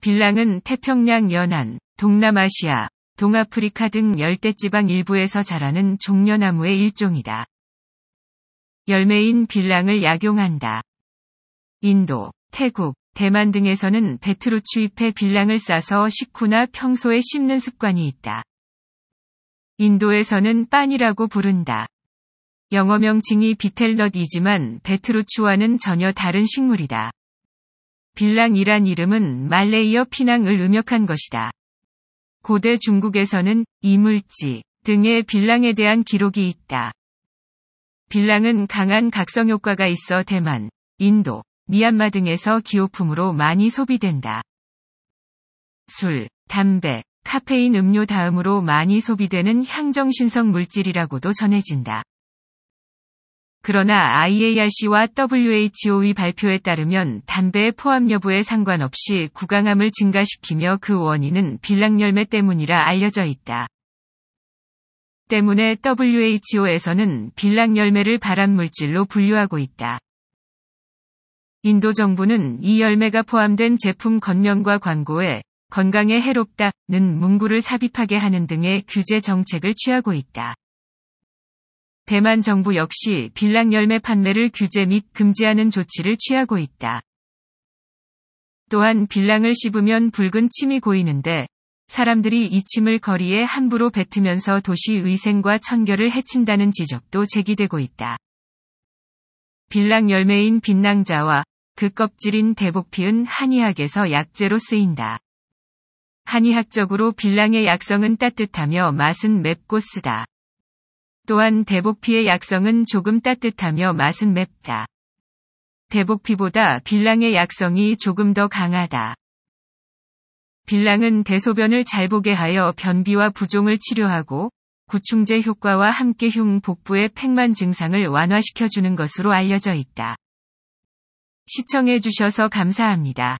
빌랑은 태평양 연안, 동남아시아, 동아프리카 등 열대지방 일부에서 자라는 종려나무의 일종이다. 열매인 빌랑을 약용한다. 인도, 태국, 대만 등에서는 베트루추 잎에 빌랑을 싸서 식후나 평소에 심는 습관이 있다. 인도에서는 빤이라고 부른다. 영어 명칭이 비텔넛이지만 베트루치와는 전혀 다른 식물이다. 빌랑이란 이름은 말레이어 피낭을 음역한 것이다. 고대 중국에서는 이물지 등의 빌랑에 대한 기록이 있다. 빌랑은 강한 각성 효과가 있어 대만, 인도, 미얀마 등에서 기호품으로 많이 소비된다. 술, 담배, 카페인 음료 다음으로 많이 소비되는 향정신성 물질이라고도 전해진다. 그러나 IARC와 WHO의 발표에 따르면 담배 포함 여부에 상관없이 구강암을 증가시키며 그 원인은 빌랑열매 때문이라 알려져 있다. 때문에 WHO에서는 빌랑열매를 발암물질로 분류하고 있다. 인도 정부는 이 열매가 포함된 제품 건명과 광고에 건강에 해롭다는 문구를 삽입하게 하는 등의 규제 정책을 취하고 있다. 대만 정부 역시 빌랑 열매 판매를 규제 및 금지하는 조치를 취하고 있다. 또한 빌랑을 씹으면 붉은 침이 고이는데 사람들이 이 침을 거리에 함부로 뱉으면서 도시 위생과 청결을 해친다는 지적도 제기되고 있다. 빌랑 열매인 빛낭자와 그 껍질인 대복피은 한의학에서 약재로 쓰인다. 한의학적으로 빌랑의 약성은 따뜻하며 맛은 맵고 쓰다. 또한 대복피의 약성은 조금 따뜻하며 맛은 맵다. 대복피보다 빌랑의 약성이 조금 더 강하다. 빌랑은 대소변을 잘 보게 하여 변비와 부종을 치료하고 구충제 효과와 함께 흉 복부의 팽만 증상을 완화시켜주는 것으로 알려져 있다. 시청해주셔서 감사합니다.